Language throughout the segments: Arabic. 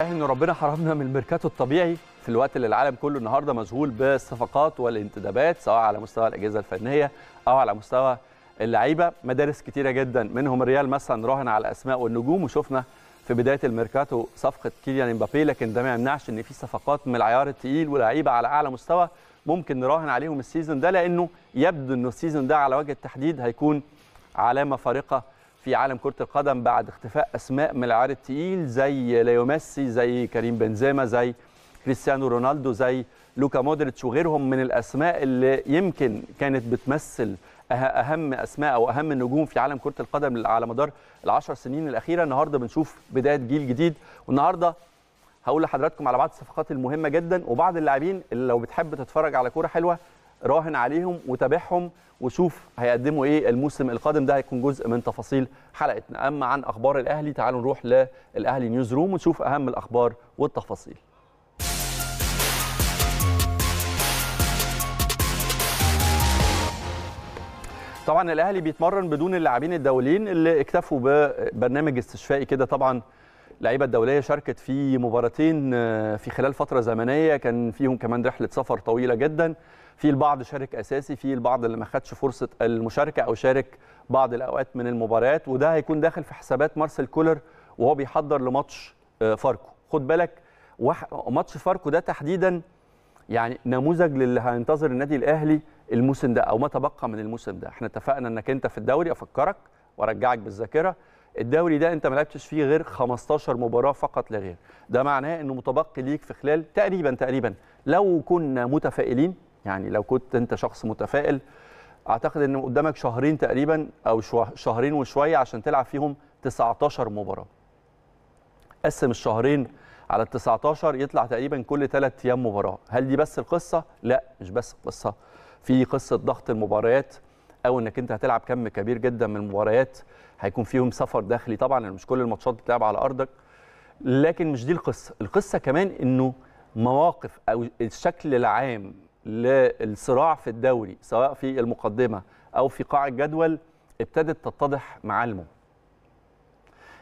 ان ربنا حرمنا من الميركاتو الطبيعي في الوقت اللي العالم كله النهارده مشغول بالصفقات والانتدابات سواء على مستوى الاجهزه الفنيه او على مستوى اللعيبه مدارس كتيره جدا منهم الريال مثلا راهن على الاسماء والنجوم وشفنا في بدايه الميركاتو صفقه كيليان امبابي لكن ده ما يمنعش ان في صفقات من العيار الثقيل ولاعيبه على اعلى مستوى ممكن نراهن عليهم السيزون ده لانه يبدو انه السيزون ده على وجه التحديد هيكون علامه فارقه في عالم كره القدم بعد اختفاء اسماء من العيار الثقيل زي ليو ميسي زي كريم بنزيما زي كريستيانو رونالدو زي لوكا مودريتش وغيرهم من الاسماء اللي يمكن كانت بتمثل أه-، اهم اسماء او اهم النجوم في عالم كره القدم على مدار العشر سنين الاخيره النهارده بنشوف بدايه جيل جديد والنهارده هقول لحضراتكم على بعض الصفقات المهمه جدا وبعض اللاعبين اللي لو بتحب تتفرج على كوره حلوه راهن عليهم وتابعهم وشوف هيقدموا ايه الموسم القادم ده هيكون جزء من تفاصيل حلقتنا اما عن اخبار الاهلي تعالوا نروح للاهلي نيوز روم ونشوف اهم الاخبار والتفاصيل طبعا الاهلي بيتمرن بدون اللاعبين الدوليين اللي اكتفوا ببرنامج استشفائي كده طبعا اللعيبه الدوليه شاركت في مباراتين آه، في خلال فتره زمنيه كان فيهم كمان رحله سفر طويله جدا في البعض شارك اساسي في البعض اللي ما خدش فرصه المشاركه او شارك بعض الاوقات من المباريات وده هيكون داخل في حسابات مارسيل كولر وهو بيحضر لماتش آه، فاركو خد بالك ماتش فاركو ده تحديدا يعني نموذج للي هينتظر النادي الاهلي الموسم ده او ما تبقى من الموسم ده احنا اتفقنا انك انت في الدوري افكرك وارجعك بالذاكره الدوري ده انت ما لعبتش فيه غير 15 مباراه فقط لا غير ده معناه انه متبقي ليك في خلال تقريبا تقريبا لو كنا متفائلين يعني لو كنت انت شخص متفائل اعتقد ان قدامك شهرين تقريبا او شهرين وشويه عشان تلعب فيهم 19 مباراه قسم الشهرين على ال 19 يطلع تقريبا كل 3 ايام مباراه هل دي بس القصه لا مش بس القصه في قصه ضغط المباريات او انك انت هتلعب كم كبير جدا من المباريات هيكون فيهم سفر داخلي طبعا مش كل الماتشات بتلعب على ارضك لكن مش دي القصه القصه كمان انه مواقف او الشكل العام للصراع في الدوري سواء في المقدمه او في قاع الجدول ابتدت تتضح معالمه.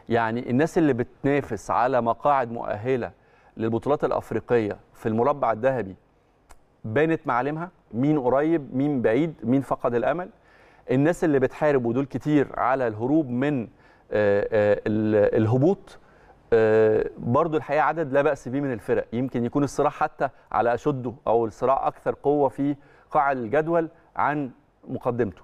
يعني الناس اللي بتنافس على مقاعد مؤهله للبطولات الافريقيه في المربع الذهبي بانت معالمها مين قريب مين بعيد مين فقد الامل الناس اللي بتحارب ودول كتير على الهروب من آه، آه، الهبوط آه، برضو الحقيقه عدد لا باس به من الفرق يمكن يكون الصراع حتى على اشده او الصراع اكثر قوه في قاع الجدول عن مقدمته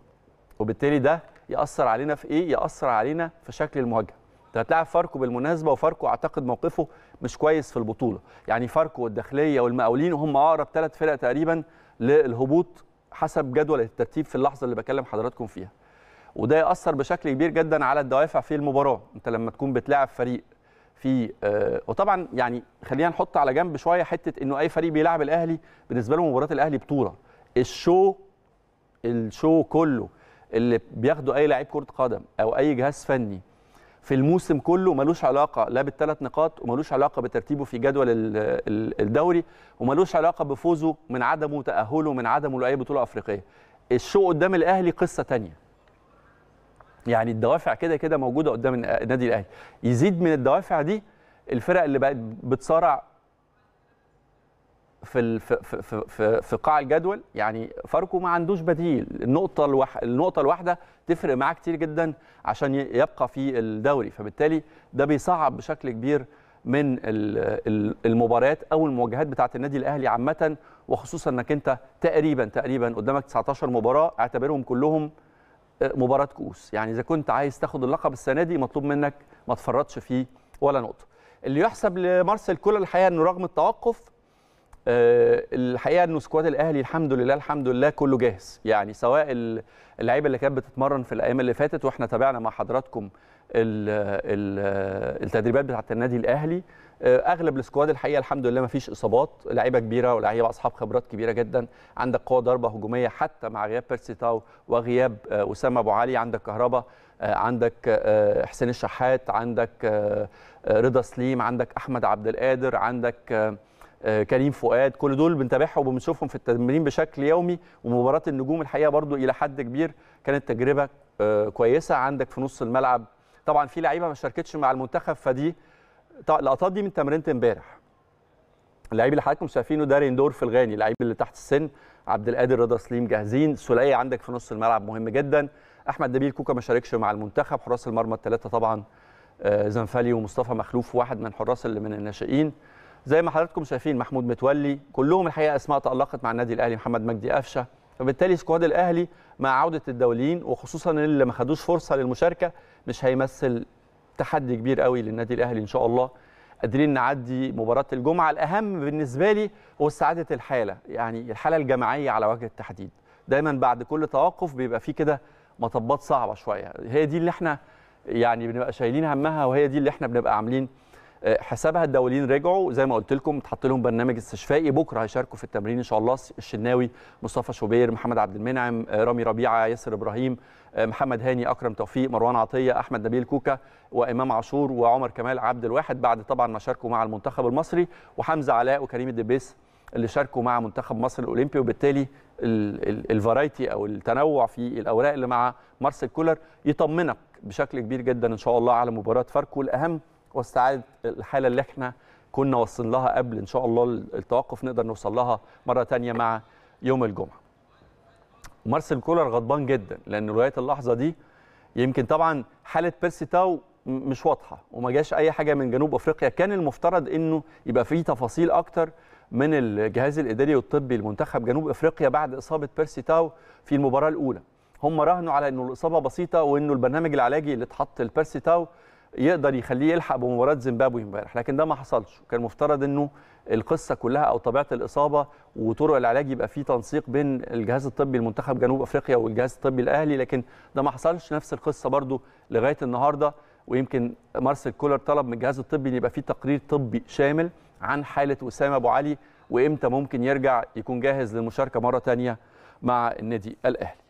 وبالتالي ده ياثر علينا في ايه ياثر علينا في شكل المواجهه انت هتلاعب فاركو بالمناسبه وفاركو اعتقد موقفه مش كويس في البطوله يعني فاركو والداخليه والمقاولين هم اقرب ثلاث فرق تقريبا للهبوط حسب جدول الترتيب في اللحظه اللي بكلم حضراتكم فيها وده ياثر بشكل كبير جدا على الدوافع في المباراه انت لما تكون بتلاعب فريق في آه، وطبعا يعني خلينا نحط على جنب شويه حته انه اي فريق بيلعب الاهلي بالنسبه له مباراه الاهلي بطوله الشو الشو كله اللي بياخده اي لعيب كره قدم او اي جهاز فني في الموسم كله ملوش علاقه لا بالثلاث نقاط وملوش علاقه بترتيبه في جدول الدوري وملوش علاقه بفوزه من عدمه تاهله من عدمه لاي بطوله افريقيه الشو قدام الاهلي قصه ثانيه يعني الدوافع كده كده موجوده قدام النادي الاهلي يزيد من الدوافع دي الفرق اللي بقت بتصارع في في في في, قاع الجدول يعني فاركو ما عندوش بديل النقطه الوح النقطه الواحده تفرق معاه كتير جدا عشان يبقى في الدوري فبالتالي ده بيصعب بشكل كبير من المباريات او المواجهات بتاعه النادي الاهلي عامه وخصوصا انك انت تقريبا تقريبا قدامك 19 مباراه اعتبرهم كلهم مباراه كؤوس يعني اذا كنت عايز تاخد اللقب السنه دي مطلوب منك ما تفرطش فيه ولا نقطه اللي يحسب لمارسيل كولر الحقيقه انه رغم التوقف آه، الحقيقه انه سكواد الاهلي الحمد لله الحمد لله كله جاهز يعني سواء اللعيبه اللي كانت بتتمرن في الايام اللي فاتت واحنا تابعنا مع حضراتكم التدريبات بتاعه النادي الاهلي آه، اغلب السكواد الحقيقه الحمد لله ما فيش اصابات لعيبه كبيره ولعيبه اصحاب خبرات كبيره جدا عندك قوه ضربه هجوميه حتى مع غياب بيرسي تاو وغياب آه، اسامه ابو علي عندك كهربا آه، عندك حسين الشحات عندك رضا سليم عندك احمد عبد القادر عندك كريم فؤاد كل دول بنتابعهم وبنشوفهم في التمرين بشكل يومي ومباراه النجوم الحقيقه برضو الى حد كبير كانت تجربه كويسه عندك في نص الملعب طبعا في لعيبه ما شاركتش مع المنتخب فدي لقطات دي من تمرينه امبارح اللعيب اللي حضراتكم شايفينه ده دور في الغاني اللعيب اللي تحت السن عبد القادر رضا سليم جاهزين سوليه عندك في نص الملعب مهم جدا احمد نبيل كوكا ما شاركش مع المنتخب حراس المرمى الثلاثه طبعا آه، زنفالي ومصطفى مخلوف واحد من حراس اللي من الناشئين زي ما حضراتكم شايفين محمود متولي كلهم الحقيقه اسماء تالقت مع النادي الاهلي محمد مجدي قفشه فبالتالي سكواد الاهلي مع عوده الدوليين وخصوصا اللي ما خدوش فرصه للمشاركه مش هيمثل تحدي كبير قوي للنادي الاهلي ان شاء الله قادرين نعدي مباراه الجمعه الاهم بالنسبه لي هو سعاده الحاله يعني الحاله الجماعيه على وجه التحديد دايما بعد كل توقف بيبقى في كده مطبات صعبه شويه هي دي اللي احنا يعني بنبقى شايلين همها وهي دي اللي احنا بنبقى عاملين آه، حسابها الدوليين رجعوا زي ما قلت لكم اتحط لهم برنامج استشفائي بكره هيشاركوا في التمرين ان شاء الله الشناوي مصطفى شوبير محمد عبد المنعم آه، رامي ربيعه ياسر ابراهيم آه، محمد هاني اكرم توفيق مروان عطيه احمد نبيل كوكا وامام عاشور وعمر كمال عبد الواحد بعد طبعا ما شاركوا مع المنتخب المصري وحمزه علاء وكريم الدبيس اللي شاركوا مع منتخب مصر الاولمبي وبالتالي الفرايتي او التنوع في الاوراق اللي مع مارسيل كولر يطمنك بشكل كبير جدا ان شاء الله على مباراه فاركو الاهم واستعاده الحاله اللي احنا كنا وصلنا لها قبل ان شاء الله التوقف نقدر نوصل لها مره ثانيه مع يوم الجمعه. مارسيل كولر غضبان جدا لان لغايه اللحظه دي يمكن طبعا حاله بيرسي تاو مش واضحه وما جاش اي حاجه من جنوب افريقيا كان المفترض انه يبقى فيه تفاصيل اكتر من الجهاز الاداري والطبي لمنتخب جنوب افريقيا بعد اصابه بيرسي تاو في المباراه الاولى هم راهنوا على انه الاصابه بسيطه وانه البرنامج العلاجي اللي اتحط لبيرسي تاو يقدر يخليه يلحق بمباراه زيمبابوي امبارح لكن ده ما حصلش كان مفترض انه القصه كلها او طبيعه الاصابه وطرق العلاج يبقى فيه تنسيق بين الجهاز الطبي المنتخب جنوب افريقيا والجهاز الطبي الاهلي لكن ده ما حصلش نفس القصه برضو لغايه النهارده ويمكن مارسيل كولر طلب من الجهاز الطبي ان يبقى فيه تقرير طبي شامل عن حاله وسام ابو علي وامتى ممكن يرجع يكون جاهز للمشاركه مره ثانيه مع النادي الاهلي